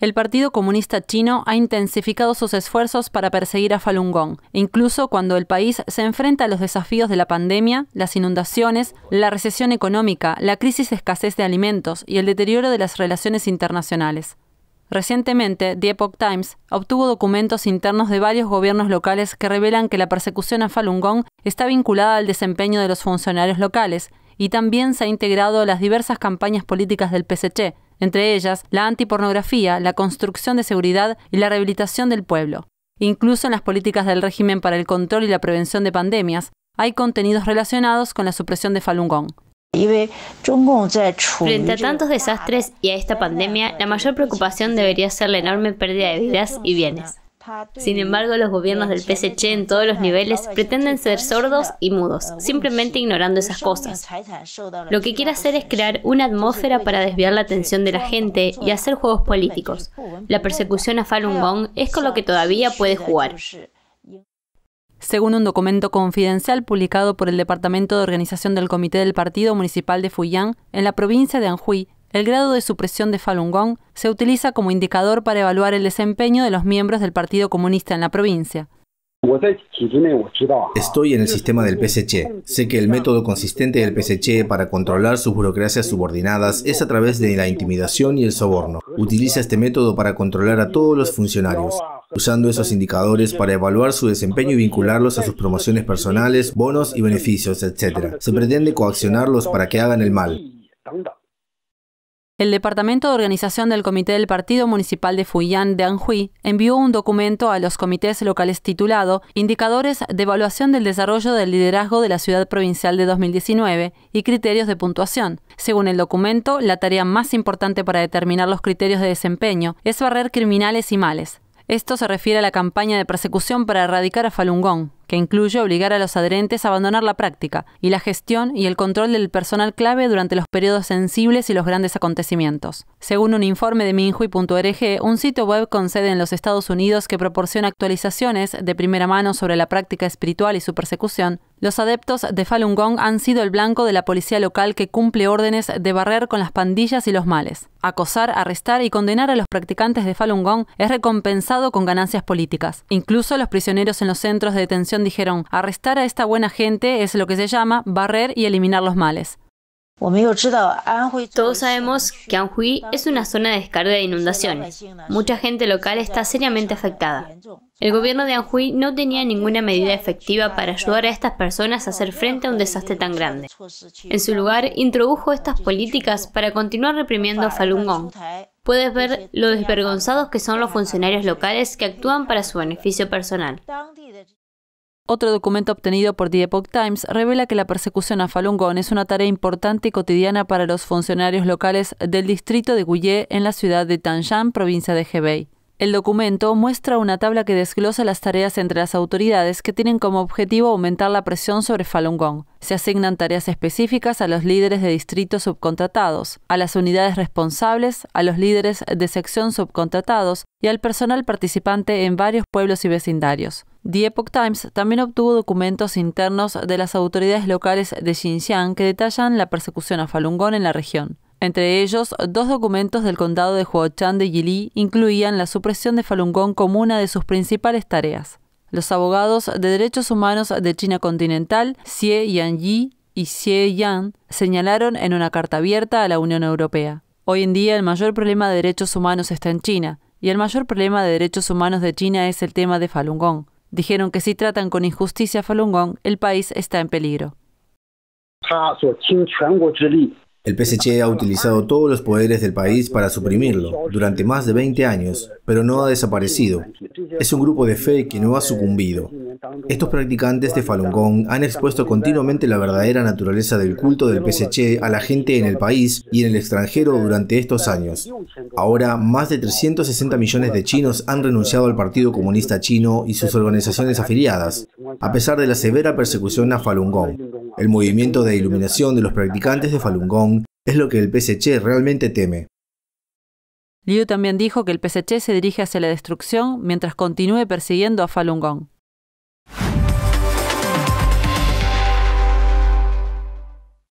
El Partido Comunista Chino ha intensificado sus esfuerzos para perseguir a Falun Gong, incluso cuando el país se enfrenta a los desafíos de la pandemia, las inundaciones, la recesión económica, la crisis de escasez de alimentos y el deterioro de las relaciones internacionales. Recientemente, The Epoch Times obtuvo documentos internos de varios gobiernos locales que revelan que la persecución a Falun Gong está vinculada al desempeño de los funcionarios locales y también se ha integrado a las diversas campañas políticas del PSC, entre ellas la antipornografía, la construcción de seguridad y la rehabilitación del pueblo. Incluso en las políticas del régimen para el control y la prevención de pandemias, hay contenidos relacionados con la supresión de Falun Gong. Frente a tantos desastres y a esta pandemia, la mayor preocupación debería ser la enorme pérdida de vidas y bienes. Sin embargo, los gobiernos del PSC en todos los niveles pretenden ser sordos y mudos, simplemente ignorando esas cosas. Lo que quiere hacer es crear una atmósfera para desviar la atención de la gente y hacer juegos políticos. La persecución a Falun Gong es con lo que todavía puede jugar. Según un documento confidencial publicado por el Departamento de Organización del Comité del Partido Municipal de Fuyang, en la provincia de Anhui, el grado de supresión de Falun Gong se utiliza como indicador para evaluar el desempeño de los miembros del Partido Comunista en la provincia. Estoy en el sistema del PSC. Sé que el método consistente del PSC para controlar sus burocracias subordinadas es a través de la intimidación y el soborno. Utiliza este método para controlar a todos los funcionarios, usando esos indicadores para evaluar su desempeño y vincularlos a sus promociones personales, bonos y beneficios, etc. Se pretende coaccionarlos para que hagan el mal. El Departamento de Organización del Comité del Partido Municipal de Fuyán de Anhui envió un documento a los comités locales titulado Indicadores de Evaluación del Desarrollo del Liderazgo de la Ciudad Provincial de 2019 y Criterios de Puntuación. Según el documento, la tarea más importante para determinar los criterios de desempeño es barrer criminales y males. Esto se refiere a la campaña de persecución para erradicar a Falun Gong que incluye obligar a los adherentes a abandonar la práctica y la gestión y el control del personal clave durante los periodos sensibles y los grandes acontecimientos. Según un informe de minhui.org, un sitio web con sede en los Estados Unidos que proporciona actualizaciones de primera mano sobre la práctica espiritual y su persecución, los adeptos de Falun Gong han sido el blanco de la policía local que cumple órdenes de barrer con las pandillas y los males. Acosar, arrestar y condenar a los practicantes de Falun Gong es recompensado con ganancias políticas. Incluso los prisioneros en los centros de detención dijeron, arrestar a esta buena gente es lo que se llama barrer y eliminar los males. Todos sabemos que Anhui es una zona de descarga de inundaciones. Mucha gente local está seriamente afectada. El gobierno de Anhui no tenía ninguna medida efectiva para ayudar a estas personas a hacer frente a un desastre tan grande. En su lugar, introdujo estas políticas para continuar reprimiendo Falun Gong. Puedes ver lo desvergonzados que son los funcionarios locales que actúan para su beneficio personal. Otro documento obtenido por The Epoch Times revela que la persecución a Falun Gong es una tarea importante y cotidiana para los funcionarios locales del distrito de Guye en la ciudad de Tanjiang, provincia de Hebei. El documento muestra una tabla que desglosa las tareas entre las autoridades que tienen como objetivo aumentar la presión sobre Falun Gong. Se asignan tareas específicas a los líderes de distritos subcontratados, a las unidades responsables, a los líderes de sección subcontratados y al personal participante en varios pueblos y vecindarios. The Epoch Times también obtuvo documentos internos de las autoridades locales de Xinjiang que detallan la persecución a Falun Gong en la región. Entre ellos, dos documentos del condado de Huochang de Yili incluían la supresión de Falun Gong como una de sus principales tareas. Los abogados de derechos humanos de China continental, Xie Yangyi y Xie Yan, señalaron en una carta abierta a la Unión Europea. Hoy en día el mayor problema de derechos humanos está en China, y el mayor problema de derechos humanos de China es el tema de Falun Gong. Dijeron que si tratan con injusticia a Falun Gong, el país está en peligro. El PSC ha utilizado todos los poderes del país para suprimirlo durante más de 20 años, pero no ha desaparecido. Es un grupo de fe que no ha sucumbido. Estos practicantes de Falun Gong han expuesto continuamente la verdadera naturaleza del culto del PSC a la gente en el país y en el extranjero durante estos años. Ahora, más de 360 millones de chinos han renunciado al Partido Comunista Chino y sus organizaciones afiliadas, a pesar de la severa persecución a Falun Gong. El movimiento de iluminación de los practicantes de Falun Gong es lo que el PSC realmente teme. Liu también dijo que el PSC se dirige hacia la destrucción mientras continúe persiguiendo a Falun Gong.